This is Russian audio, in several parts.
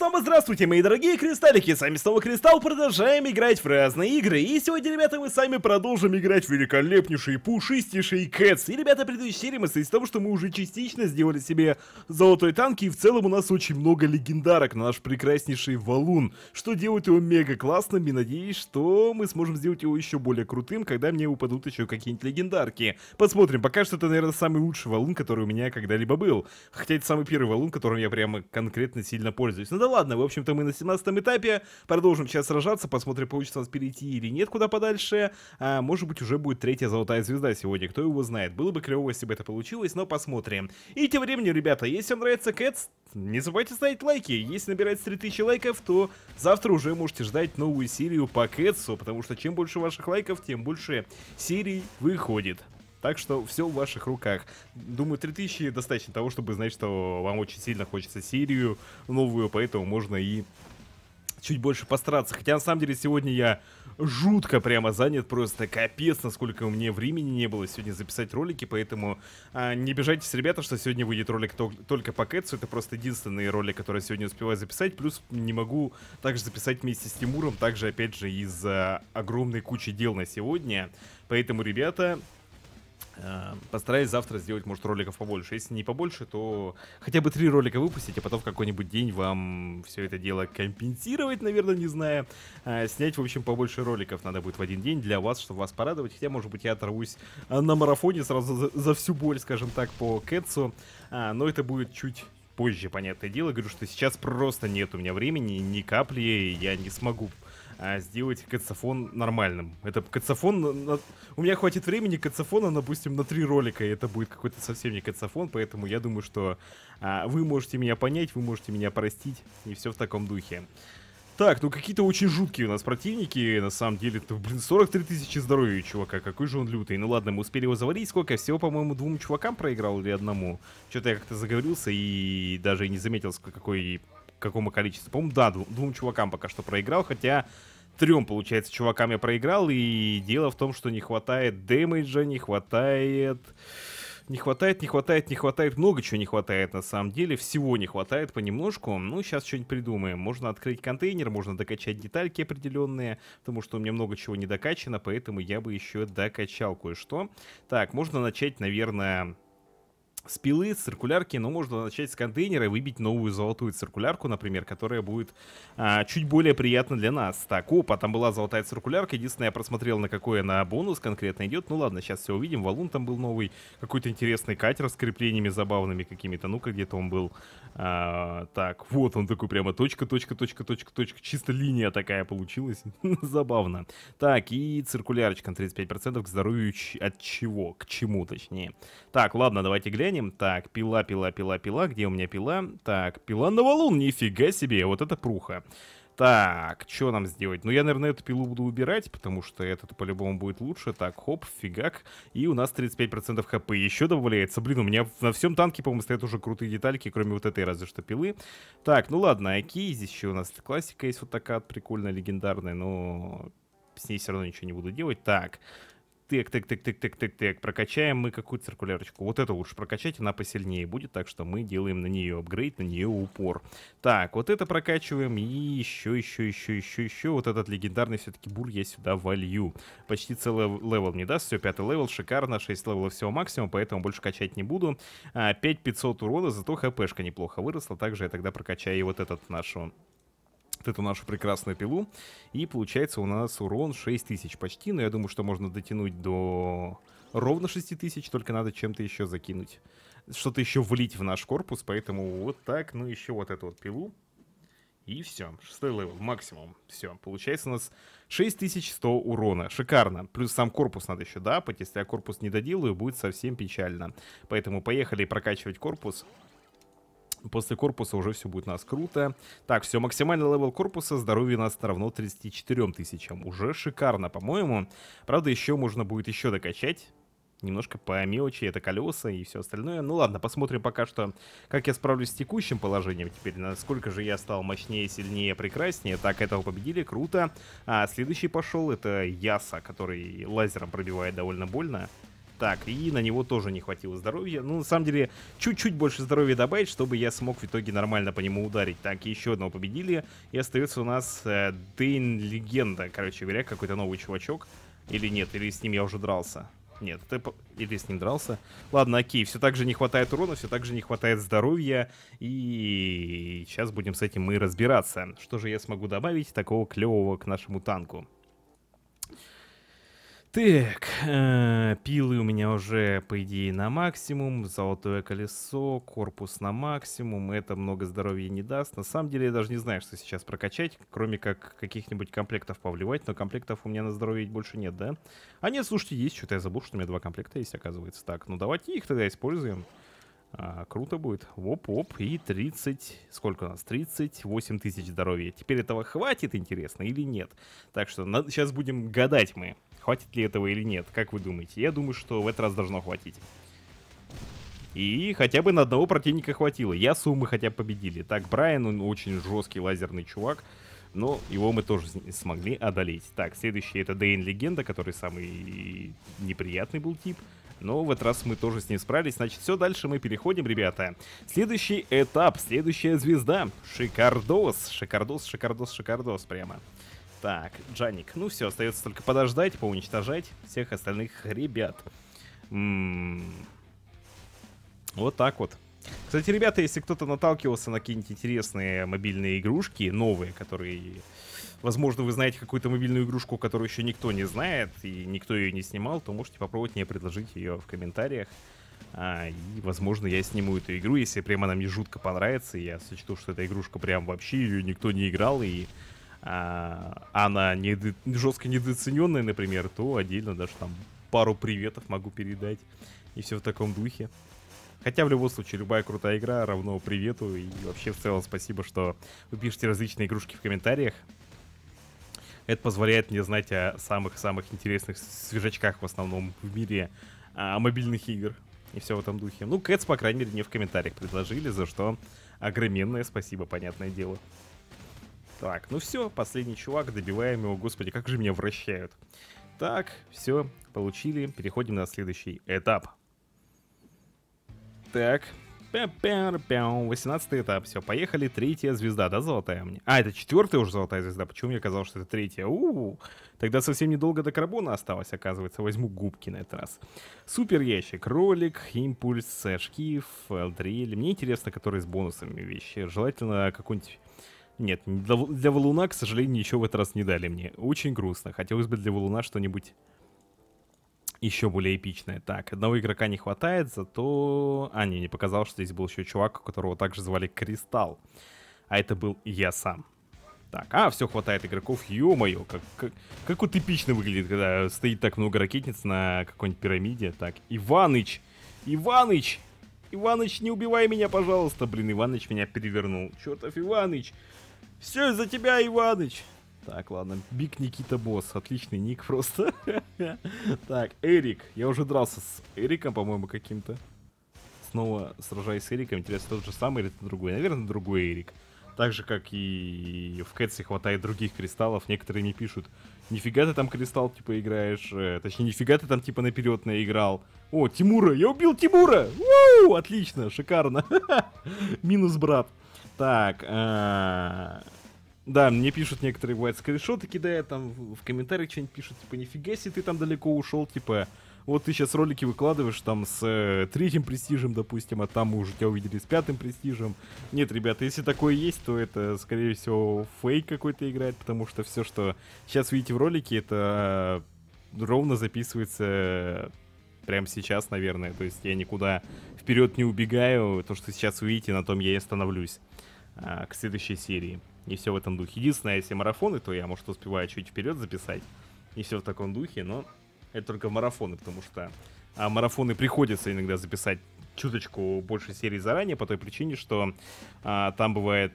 снова здравствуйте, мои дорогие кристаллики, с вами снова Кристалл, продолжаем играть в разные игры, и сегодня, ребята, мы с вами продолжим играть в великолепнейший, пушистейший Кэтс, и, ребята, предыдущие серии мы из того, что мы уже частично сделали себе золотой танк, и в целом у нас очень много легендарок на наш прекраснейший валун, что делает его мега классным, и надеюсь, что мы сможем сделать его еще более крутым, когда мне упадут еще какие-нибудь легендарки. Посмотрим, пока что это, наверное, самый лучший валун, который у меня когда-либо был, хотя это самый первый валун, которым я прямо конкретно сильно пользуюсь, но ну, ладно, в общем-то мы на 17 этапе, продолжим сейчас сражаться, посмотрим, получится у нас перейти или нет куда подальше. А, может быть уже будет третья золотая звезда сегодня, кто его знает. Было бы клево, если бы это получилось, но посмотрим. И тем временем, ребята, если вам нравится Кэтс, не забывайте ставить лайки. Если набирать 3000 лайков, то завтра уже можете ждать новую серию по Кэтсу, потому что чем больше ваших лайков, тем больше серий выходит. Так что все в ваших руках. Думаю, 3000 достаточно того, чтобы знать, что вам очень сильно хочется серию новую, поэтому можно и чуть больше постараться. Хотя, на самом деле, сегодня я жутко прямо занят, просто капец, насколько у меня времени не было сегодня записать ролики, поэтому а, не бежайтесь, ребята, что сегодня выйдет ролик тол только по Кэтсу, это просто единственный ролик, который я сегодня успеваю записать, плюс не могу также записать вместе с Тимуром, также, опять же, из-за огромной кучи дел на сегодня, поэтому, ребята, Эм, постараюсь завтра сделать, может, роликов побольше. Если не побольше, то хотя бы три ролика выпустить, а потом в какой-нибудь день вам все это дело компенсировать, наверное, не знаю. Э, снять, в общем, побольше роликов надо будет в один день для вас, чтобы вас порадовать. Хотя, может быть, я оторвусь э, на марафоне сразу за, за всю боль, скажем так, по Кэтсу. Э, но это будет чуть позже, понятное дело. Говорю, что сейчас просто нет у меня времени, ни капли, я не смогу а сделать кацофон нормальным. Это кацофон... На... У меня хватит времени кацофона, допустим, на три ролика, и это будет какой-то совсем не кацофон, поэтому я думаю, что а, вы можете меня понять, вы можете меня простить, и все в таком духе. Так, ну какие-то очень жуткие у нас противники, на самом деле, -то, блин, 43 тысячи здоровья у чувака, какой же он лютый. Ну ладно, мы успели его заварить. сколько? Всего, по-моему, двум чувакам проиграл или одному? Что-то я как-то заговорился и даже не заметил, какой какому количеству. По-моему, да, двум чувакам пока что проиграл, хотя трем, получается, чувакам я проиграл, и дело в том, что не хватает дэмэджа, не хватает... Не хватает, не хватает, не хватает, много чего не хватает на самом деле, всего не хватает понемножку, ну сейчас что-нибудь придумаем. Можно открыть контейнер, можно докачать детальки определенные, потому что у меня много чего не докачано, поэтому я бы еще докачал кое-что. Так, можно начать, наверное, спилы, циркулярки, но можно начать с контейнера и выбить новую золотую циркулярку, например, которая будет а, чуть более приятна для нас. Так, опа, там была золотая циркулярка, единственное, я просмотрел, на какой она бонус конкретно идет. Ну ладно, сейчас все увидим, валун там был новый, какой-то интересный катер с креплениями забавными какими-то, ну-ка, где-то он был. А, так, вот он такой прямо точка, точка, точка, точка, точка, чисто линия такая получилась, забавно. Так, и циркулярочка на 35% к здоровью от чего, к чему точнее. Так, ладно, давайте глянем движением. Так, пила, пила, пила, пила. Где у меня пила? Так, пила на валун. Нифига себе, вот это пруха. Так, что нам сделать? Ну, я, наверное, эту пилу буду убирать, потому что этот по-любому будет лучше. Так, хоп, фигак. И у нас 35% хп еще добавляется. Блин, у меня на всем танке, по-моему, стоят уже крутые детальки, кроме вот этой разве что пилы. Так, ну ладно, окей, здесь еще у нас классика есть вот такая прикольная, легендарная, но с ней все равно ничего не буду делать. Так, тык, тык, тык, тык, тык, тык, тык, прокачаем мы какую-то циркулярочку. Вот это лучше прокачать, она посильнее будет, так что мы делаем на нее апгрейд, на нее упор. Так, вот это прокачиваем, и еще, еще, еще, еще, еще, вот этот легендарный все-таки бур я сюда волью. Почти целый левел не даст, все, пятый левел, шикарно, 6 левелов всего максимум, поэтому больше качать не буду. А, 5500 урона, зато хпшка неплохо выросла, также я тогда прокачаю и вот этот нашу эту нашу прекрасную пилу. И получается у нас урон 6000 почти, но я думаю, что можно дотянуть до ровно 6000, только надо чем-то еще закинуть. Что-то еще влить в наш корпус, поэтому вот так, ну еще вот эту вот пилу. И все, шестой левел, максимум. Все, получается у нас 6100 урона. Шикарно. Плюс сам корпус надо еще дапать. Если я корпус не доделаю, будет совсем печально. Поэтому поехали прокачивать корпус. После корпуса уже все будет у нас круто. Так, все, максимальный левел корпуса, здоровье у нас равно 34 тысячам. Уже шикарно, по-моему. Правда, еще можно будет еще докачать. Немножко по мелочи, это колеса и все остальное. Ну ладно, посмотрим пока что, как я справлюсь с текущим положением теперь. Насколько же я стал мощнее, сильнее, прекраснее. Так, этого победили, круто. А следующий пошел, это Яса, который лазером пробивает довольно больно. Так, и на него тоже не хватило здоровья. Ну, на самом деле, чуть-чуть больше здоровья добавить, чтобы я смог в итоге нормально по нему ударить. Так, еще одного победили. И остается у нас э, Дейн Легенда, короче говоря, какой-то новый чувачок. Или нет, или с ним я уже дрался. Нет, ты или с ним дрался. Ладно, окей, все так же не хватает урона, все так же не хватает здоровья. И сейчас будем с этим мы разбираться. Что же я смогу добавить такого клевого к нашему танку? Так, э, пилы у меня уже, по идее, на максимум, золотое колесо, корпус на максимум, это много здоровья не даст. На самом деле я даже не знаю, что сейчас прокачать, кроме как каких-нибудь комплектов повливать, но комплектов у меня на здоровье больше нет, да? А нет, слушайте, есть, что-то я забыл, что у меня два комплекта есть, оказывается. Так, ну давайте их тогда используем. А, круто будет. Оп-оп. И 30... Сколько у нас? 38 тысяч здоровья. Теперь этого хватит, интересно, или нет? Так что надо... сейчас будем гадать мы, хватит ли этого или нет. Как вы думаете? Я думаю, что в этот раз должно хватить. И хотя бы на одного противника хватило. Я суммы хотя бы победили. Так, Брайан, он очень жесткий лазерный чувак. Но его мы тоже смогли одолеть. Так, следующий это Дейн Легенда, который самый неприятный был тип. Но в этот раз мы тоже с ним справились. Значит, все дальше мы переходим, ребята. Следующий этап, следующая звезда. Шикардос, шикардос, шикардос, шикардос прямо. Так, Джаник. Ну все, остается только подождать, поуничтожать всех остальных ребят. М -м -м. Вот так вот. Кстати, ребята, если кто-то наталкивался на какие-нибудь интересные мобильные игрушки, новые, которые Возможно, вы знаете какую-то мобильную игрушку, которую еще никто не знает, и никто ее не снимал, то можете попробовать мне предложить ее в комментариях. А, и, возможно, я сниму эту игру, если прямо она мне жутко понравится, и я сочту, что эта игрушка прям вообще ее никто не играл, и а, она не, жестко недооцененная, например, то отдельно даже там пару приветов могу передать, и все в таком духе. Хотя в любом случае любая крутая игра равно привету и вообще в целом спасибо, что вы пишете различные игрушки в комментариях. Это позволяет мне знать о самых-самых интересных свежачках в основном в мире а, мобильных игр и все в этом духе. Ну, Кэтс, по крайней мере, мне в комментариях предложили, за что огроменное спасибо, понятное дело. Так, ну все, последний чувак, добиваем его, господи, как же меня вращают. Так, все, получили, переходим на следующий этап. Так, 18 этап, все, поехали, третья звезда, да, золотая мне? А, это четвертая уже золотая звезда, почему мне казалось, что это третья? У -у -у. Тогда совсем недолго до карбона осталось, оказывается, возьму губки на этот раз. Супер ящик, ролик, импульс, шкив, дрель. Мне интересно, которые с бонусами вещи, желательно какой-нибудь... Нет, для, для валуна, к сожалению, ничего в этот раз не дали мне. Очень грустно. Хотелось бы для валуна что-нибудь еще более эпичное. Так, одного игрока не хватает, зато... А, не, не показал, что здесь был еще чувак, которого также звали Кристалл. А это был я сам. Так, а, все, хватает игроков. Ё-моё, как, как, как вот эпично выглядит, когда стоит так много ракетниц на какой-нибудь пирамиде. Так, Иваныч! Иваныч! Иваныч, не убивай меня, пожалуйста! Блин, Иваныч меня перевернул. Чертов Иваныч! Все из-за тебя, Иваныч! Так, ладно. Биг Никита Босс. Отличный ник просто. так, Эрик. Я уже дрался с Эриком, по-моему, каким-то. Снова сражаюсь с Эриком. Интересно, тот же самый или это другой? Наверное, другой Эрик. Так же, как и в Кэтсе хватает других кристаллов. Некоторые мне пишут, нифига ты там кристалл, типа, играешь. Э, точнее, нифига ты там, типа, наперед наиграл. О, Тимура! Я убил Тимура! Уу, отлично, шикарно. Минус брат. Так, а, да, мне пишут некоторые, бывает, скриншоты кидают, там в комментариях что-нибудь пишут, типа, нифига себе ты там далеко ушел, типа, вот ты сейчас ролики выкладываешь там с э, третьим престижем, допустим, а там мы уже тебя увидели с пятым престижем. Нет, ребята, если такое есть, то это, скорее всего, фейк какой-то играет, потому что все, что сейчас видите в ролике, это э, ровно записывается э, прямо сейчас, наверное. То есть я никуда вперед не убегаю. То, что сейчас увидите на том я и остановлюсь э, к следующей серии и все в этом духе. Единственное, если марафоны, то я, может, успеваю чуть вперед записать, и все в таком духе, но это только марафоны, потому что а марафоны приходится иногда записать чуточку больше серии заранее по той причине, что а, там бывает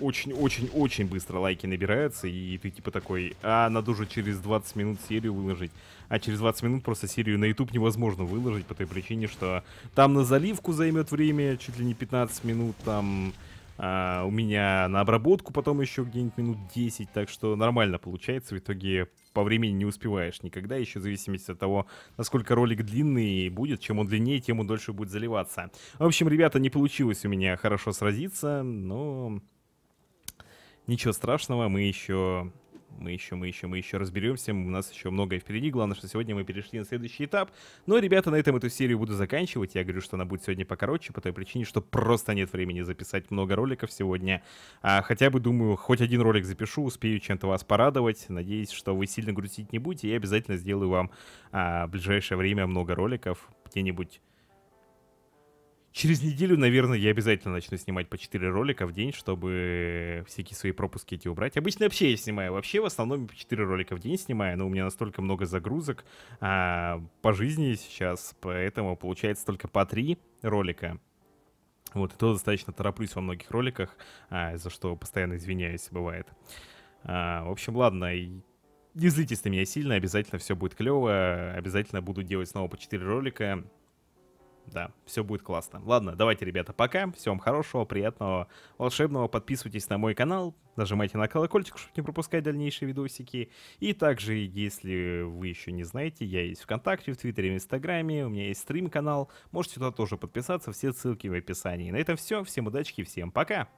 очень-очень-очень э, быстро лайки набираются, и ты типа такой, а надо уже через 20 минут серию выложить. А через 20 минут просто серию на YouTube невозможно выложить по той причине, что там на заливку займет время чуть ли не 15 минут, там а, у меня на обработку потом еще где-нибудь минут 10, так что нормально получается. В итоге по времени не успеваешь никогда, еще в зависимости от того, насколько ролик длинный будет. Чем он длиннее, тем он дольше будет заливаться. В общем, ребята, не получилось у меня хорошо сразиться, но ничего страшного, мы еще мы еще, мы еще, мы еще разберемся. У нас еще многое впереди. Главное, что сегодня мы перешли на следующий этап. Но, ну, ребята, на этом эту серию буду заканчивать. Я говорю, что она будет сегодня покороче, по той причине, что просто нет времени записать много роликов сегодня. А, хотя бы, думаю, хоть один ролик запишу, успею чем-то вас порадовать. Надеюсь, что вы сильно грустить не будете. Я обязательно сделаю вам а, в ближайшее время много роликов где-нибудь Через неделю, наверное, я обязательно начну снимать по 4 ролика в день, чтобы всякие свои пропуски эти убрать. Обычно вообще я снимаю, вообще в основном по 4 ролика в день снимаю, но у меня настолько много загрузок а, по жизни сейчас, поэтому получается только по 3 ролика. Вот, и то достаточно тороплюсь во многих роликах, а, за что постоянно извиняюсь, бывает. А, в общем, ладно, не злитесь на меня сильно, обязательно все будет клево, обязательно буду делать снова по 4 ролика да, все будет классно. Ладно, давайте, ребята, пока. Всем хорошего, приятного, волшебного. Подписывайтесь на мой канал, нажимайте на колокольчик, чтобы не пропускать дальнейшие видосики. И также, если вы еще не знаете, я есть ВКонтакте, в Твиттере, в Инстаграме, у меня есть стрим-канал. Можете туда тоже подписаться, все ссылки в описании. На этом все, всем удачи, всем пока!